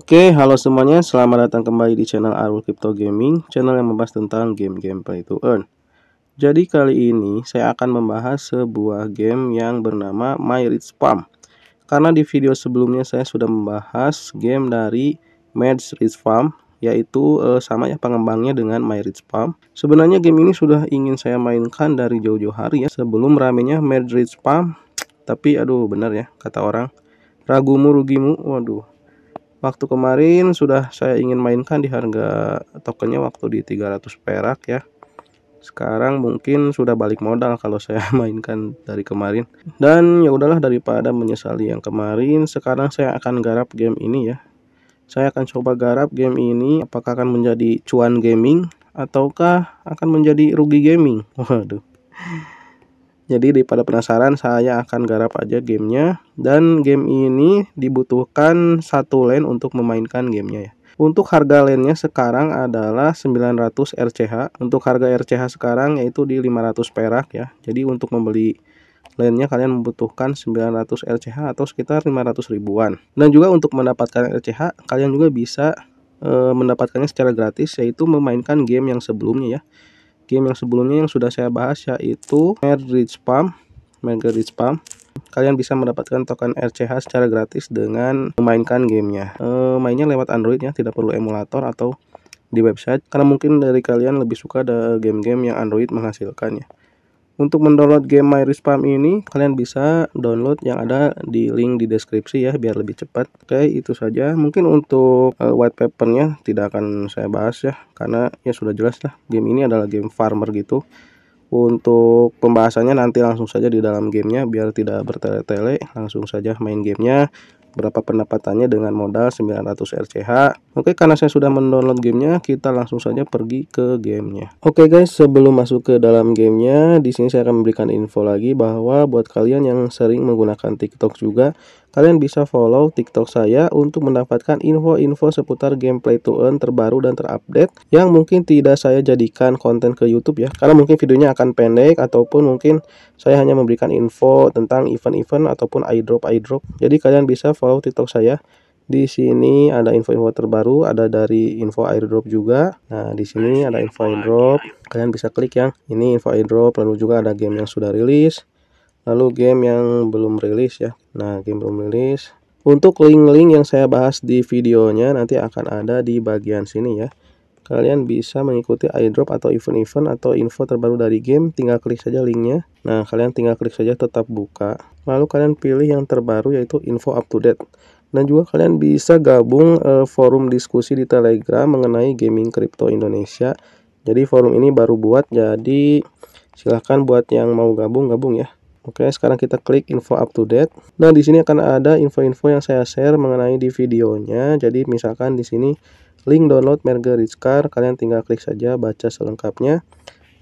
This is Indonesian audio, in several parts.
Oke, halo semuanya. Selamat datang kembali di channel Arul Crypto Gaming, channel yang membahas tentang game-game play to earn. Jadi kali ini saya akan membahas sebuah game yang bernama My Rich Farm. Karena di video sebelumnya saya sudah membahas game dari Mad Rich Farm yaitu eh, sama ya pengembangnya dengan My Rich Farm. Sebenarnya game ini sudah ingin saya mainkan dari jauh-jauh hari ya sebelum ramenya Mad Rich Farm. Tapi aduh benar ya kata orang. Ragumu rugimu. Waduh, waktu kemarin sudah saya ingin mainkan di harga tokennya waktu di 300 perak ya sekarang mungkin sudah balik modal kalau saya mainkan dari kemarin dan ya udahlah daripada menyesali yang kemarin sekarang saya akan garap game ini ya saya akan coba garap game ini apakah akan menjadi cuan gaming ataukah akan menjadi rugi gaming waduh jadi daripada penasaran saya akan garap aja gamenya Dan game ini dibutuhkan satu lane untuk memainkan gamenya ya untuk harga lane-nya sekarang adalah 900 RCH. Untuk harga RCH sekarang yaitu di 500 perak ya. Jadi untuk membeli lainnya kalian membutuhkan 900 RCH atau sekitar 500 ribuan. Dan juga untuk mendapatkan RCH, kalian juga bisa e, mendapatkannya secara gratis yaitu memainkan game yang sebelumnya ya game yang sebelumnya yang sudah saya bahas yaitu Merge Spam, Merge Spam. Kalian bisa mendapatkan token RCH secara gratis dengan memainkan gamenya. E, mainnya lewat Android ya, tidak perlu emulator atau di website karena mungkin dari kalian lebih suka ada game-game yang Android menghasilkannya. Untuk mendownload game My Respawn ini, kalian bisa download yang ada di link di deskripsi ya, biar lebih cepat. Oke, itu saja. Mungkin untuk uh, white papernya tidak akan saya bahas ya, karena ya sudah jelas lah. Game ini adalah game farmer gitu. Untuk pembahasannya nanti langsung saja di dalam gamenya, biar tidak bertele-tele. Langsung saja main gamenya berapa pendapatannya dengan modal 900 RCH. Oke, karena saya sudah mendownload gamenya, kita langsung saja pergi ke gamenya. Oke guys, sebelum masuk ke dalam gamenya, di sini saya akan memberikan info lagi bahwa buat kalian yang sering menggunakan TikTok juga, Kalian bisa follow TikTok saya untuk mendapatkan info-info seputar gameplay to earn terbaru dan terupdate yang mungkin tidak saya jadikan konten ke YouTube ya. Karena mungkin videonya akan pendek ataupun mungkin saya hanya memberikan info tentang event-event ataupun iDrop iDrop. Jadi kalian bisa follow TikTok saya. Di sini ada info-info terbaru, ada dari info airdrop juga. Nah, di sini ada info airdrop. Kalian bisa klik yang ini info airdrop, lalu juga ada game yang sudah rilis lalu game yang belum rilis ya nah game belum rilis untuk link-link yang saya bahas di videonya nanti akan ada di bagian sini ya kalian bisa mengikuti airdrop atau event-event atau info terbaru dari game tinggal klik saja linknya nah kalian tinggal klik saja tetap buka lalu kalian pilih yang terbaru yaitu info up to date dan juga kalian bisa gabung e, forum diskusi di Telegram mengenai gaming crypto Indonesia. Jadi forum ini baru buat, jadi silahkan buat yang mau gabung gabung ya. Oke, sekarang kita klik info up to date. Nah, di sini akan ada info-info yang saya share mengenai di videonya. Jadi, misalkan di sini link download Rich Car, kalian tinggal klik saja baca selengkapnya.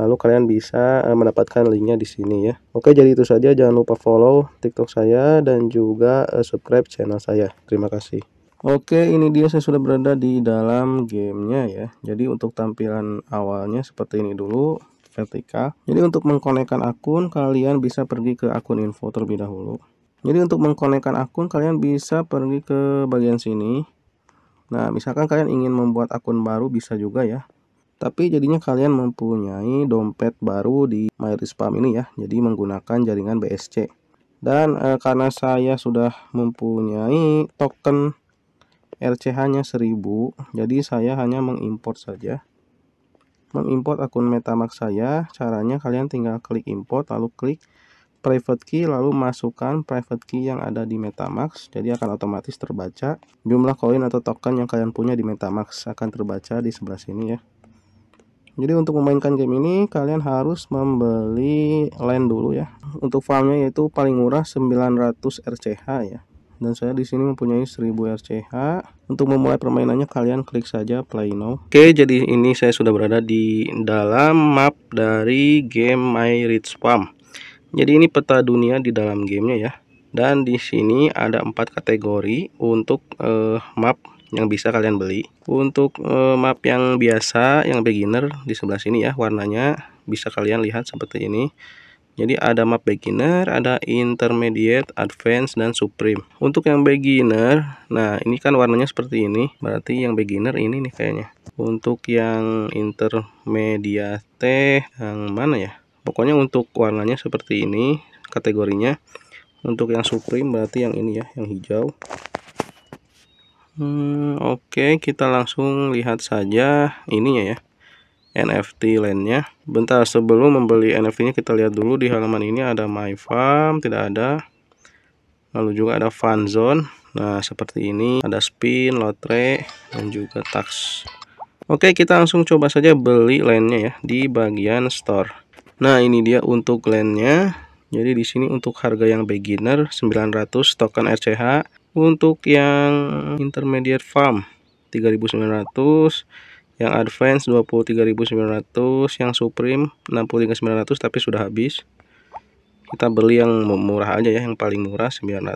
Lalu kalian bisa eh, mendapatkan linknya di sini ya. Oke, jadi itu saja. Jangan lupa follow TikTok saya dan juga eh, subscribe channel saya. Terima kasih. Oke, ini dia saya sudah berada di dalam gamenya ya. Jadi untuk tampilan awalnya seperti ini dulu. Vertika. Jadi untuk mengkonekkan akun, kalian bisa pergi ke akun info terlebih dahulu. Jadi untuk mengkonekkan akun, kalian bisa pergi ke bagian sini. Nah, misalkan kalian ingin membuat akun baru bisa juga ya. Tapi jadinya kalian mempunyai dompet baru di MyRispam ini ya. Jadi menggunakan jaringan BSC. Dan e, karena saya sudah mempunyai token RCH-nya 1000, jadi saya hanya mengimpor saja mengimport akun MetaMask saya, caranya kalian tinggal klik import, lalu klik private key, lalu masukkan private key yang ada di MetaMask, jadi akan otomatis terbaca. Jumlah koin atau token yang kalian punya di MetaMask akan terbaca di sebelah sini ya. Jadi untuk memainkan game ini kalian harus membeli land dulu ya. Untuk farmnya yaitu paling murah 900 RCH ya dan saya di sini mempunyai 1000 RCH. Untuk memulai permainannya kalian klik saja play now. Oke, jadi ini saya sudah berada di dalam map dari game My Rich Farm. Jadi ini peta dunia di dalam gamenya ya. Dan di sini ada empat kategori untuk uh, map yang bisa kalian beli. Untuk uh, map yang biasa, yang beginner di sebelah sini ya warnanya bisa kalian lihat seperti ini. Jadi ada map beginner, ada intermediate, advance, dan supreme. Untuk yang beginner, nah ini kan warnanya seperti ini. Berarti yang beginner ini nih kayaknya. Untuk yang intermediate, yang mana ya? Pokoknya untuk warnanya seperti ini kategorinya. Untuk yang supreme berarti yang ini ya, yang hijau. Hmm, Oke, okay, kita langsung lihat saja ininya ya. NFT lainnya. Bentar sebelum membeli NFT-nya kita lihat dulu di halaman ini ada My Farm, tidak ada. Lalu juga ada Fun Zone. Nah, seperti ini ada spin, lotre dan juga tax. Oke, kita langsung coba saja beli lainnya ya di bagian store. Nah, ini dia untuk lainnya. Jadi di sini untuk harga yang beginner 900 token RCH, untuk yang intermediate farm 3900 yang advance 23.900 yang supreme 63.900 tapi sudah habis kita beli yang murah aja ya yang paling murah 900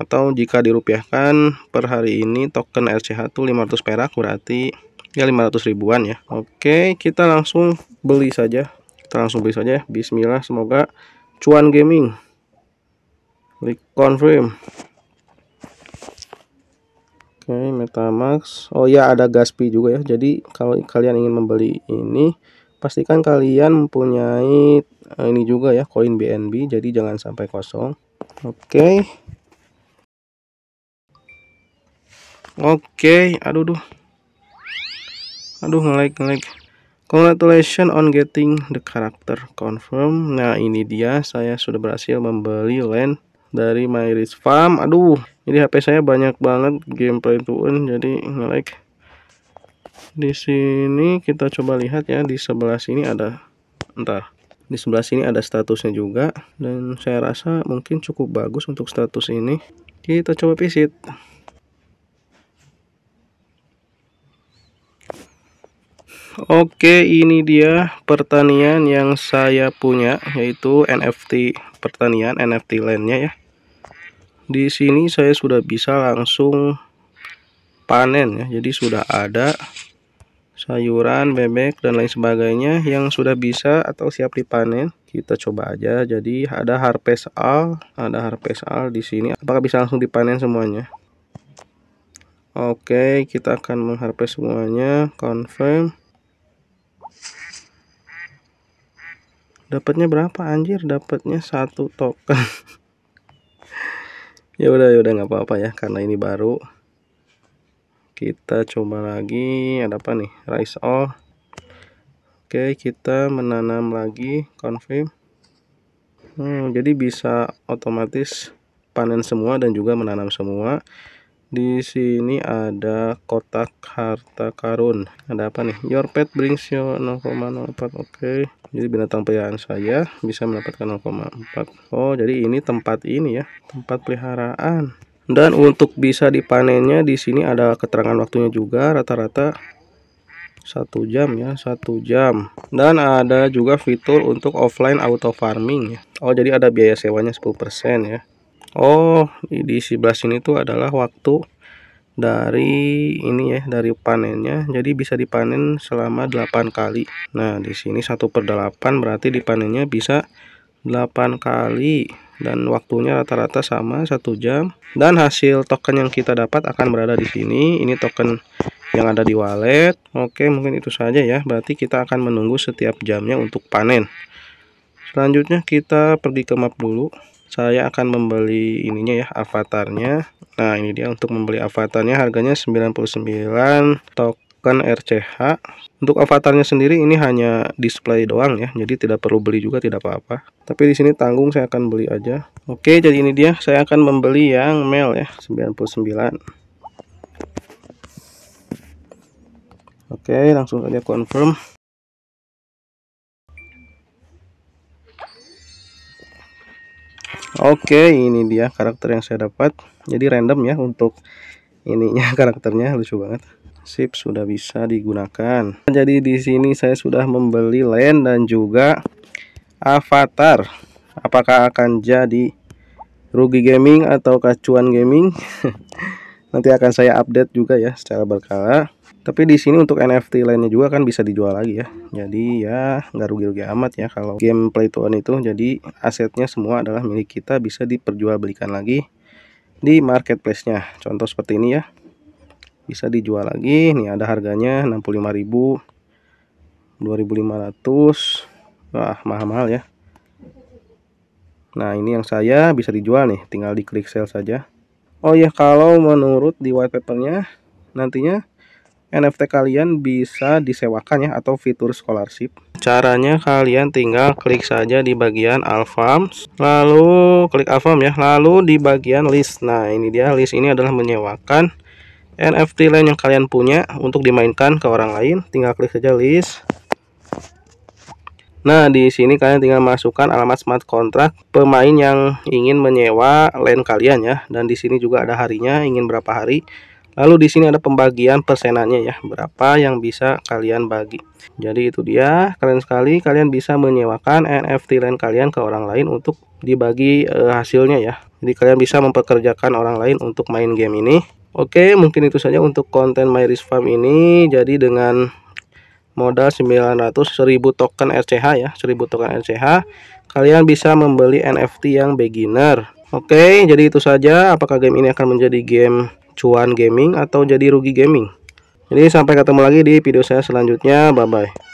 atau jika dirupiahkan per hari ini token RCH tuh 500 perak berarti ya 500 ribuan ya Oke kita langsung beli saja kita langsung beli saja ya. Bismillah semoga cuan gaming klik confirm Oke, okay, Metamax. Oh ya, ada Gaspi juga ya. Jadi kalau kalian ingin membeli ini, pastikan kalian mempunyai eh, ini juga ya, koin BNB. Jadi jangan sampai kosong. Oke. Okay. Oke, okay. aduh duh. Aduh nge-like. Congratulations on getting the character confirm. Nah, ini dia saya sudah berhasil membeli land dari Myris Farm. Aduh. Jadi HP saya banyak banget game play jadi nge-like. Di sini kita coba lihat ya di sebelah sini ada entah Di sebelah sini ada statusnya juga dan saya rasa mungkin cukup bagus untuk status ini. Kita coba visit. Oke, ini dia pertanian yang saya punya yaitu NFT pertanian NFT landnya ya di sini saya sudah bisa langsung panen ya jadi sudah ada sayuran bebek dan lain sebagainya yang sudah bisa atau siap dipanen kita coba aja jadi ada harvest all ada harvest all di sini apakah bisa langsung dipanen semuanya Oke kita akan mengharvest semuanya confirm dapatnya berapa anjir dapatnya satu token ya udah ya udah nggak apa-apa ya karena ini baru kita coba lagi ada apa nih rice all oke kita menanam lagi confirm hmm, jadi bisa otomatis panen semua dan juga menanam semua di sini ada kotak harta karun. Ada apa nih? Your pet brings you 0,04. Oke. Okay. Jadi binatang peliharaan saya bisa mendapatkan 0,4. Oh, jadi ini tempat ini ya, tempat peliharaan. Dan untuk bisa dipanennya di sini ada keterangan waktunya juga rata-rata satu jam ya satu jam dan ada juga fitur untuk offline auto farming ya Oh jadi ada biaya sewanya 10% ya Oh, di sebelah sini tuh adalah waktu dari ini ya, dari panennya. Jadi bisa dipanen selama 8 kali. Nah, di sini 1 per 8 berarti dipanennya bisa 8 kali dan waktunya rata-rata sama satu jam dan hasil token yang kita dapat akan berada di sini ini token yang ada di wallet oke mungkin itu saja ya berarti kita akan menunggu setiap jamnya untuk panen selanjutnya kita pergi ke map dulu saya akan membeli ininya ya avatarnya nah ini dia untuk membeli avatarnya harganya 99 token RCH untuk avatarnya sendiri ini hanya display doang ya jadi tidak perlu beli juga tidak apa-apa tapi di sini tanggung saya akan beli aja oke jadi ini dia saya akan membeli yang mail ya 99 oke langsung saja confirm Oke, ini dia karakter yang saya dapat. Jadi random ya untuk ininya karakternya lucu banget. Sip, sudah bisa digunakan. Jadi di sini saya sudah membeli land dan juga avatar. Apakah akan jadi rugi gaming atau kacuan gaming? nanti akan saya update juga ya secara berkala tapi di sini untuk NFT lainnya juga kan bisa dijual lagi ya jadi ya nggak rugi-rugi amat ya kalau game play to earn itu jadi asetnya semua adalah milik kita bisa diperjualbelikan lagi di marketplace-nya contoh seperti ini ya bisa dijual lagi nih ada harganya 65000 2500 wah mahal-mahal ya nah ini yang saya bisa dijual nih tinggal di klik sale saja Oh ya, kalau menurut di white papernya nantinya NFT kalian bisa disewakan ya atau fitur scholarship. Caranya kalian tinggal klik saja di bagian Alfarms, lalu klik Alfarm ya, lalu di bagian list. Nah, ini dia list ini adalah menyewakan NFT lain yang kalian punya untuk dimainkan ke orang lain. Tinggal klik saja list. Nah, di sini kalian tinggal masukkan alamat smart contract pemain yang ingin menyewa land kalian ya. Dan di sini juga ada harinya, ingin berapa hari. Lalu di sini ada pembagian persenannya ya, berapa yang bisa kalian bagi. Jadi itu dia, keren sekali kalian bisa menyewakan NFT land kalian ke orang lain untuk dibagi eh, hasilnya ya. Jadi kalian bisa memperkerjakan orang lain untuk main game ini. Oke, mungkin itu saja untuk konten MyRisFarm ini. Jadi dengan modal 900 1000 token RCH ya 1000 token RCH kalian bisa membeli NFT yang beginner oke okay, jadi itu saja apakah game ini akan menjadi game cuan gaming atau jadi rugi gaming jadi sampai ketemu lagi di video saya selanjutnya bye bye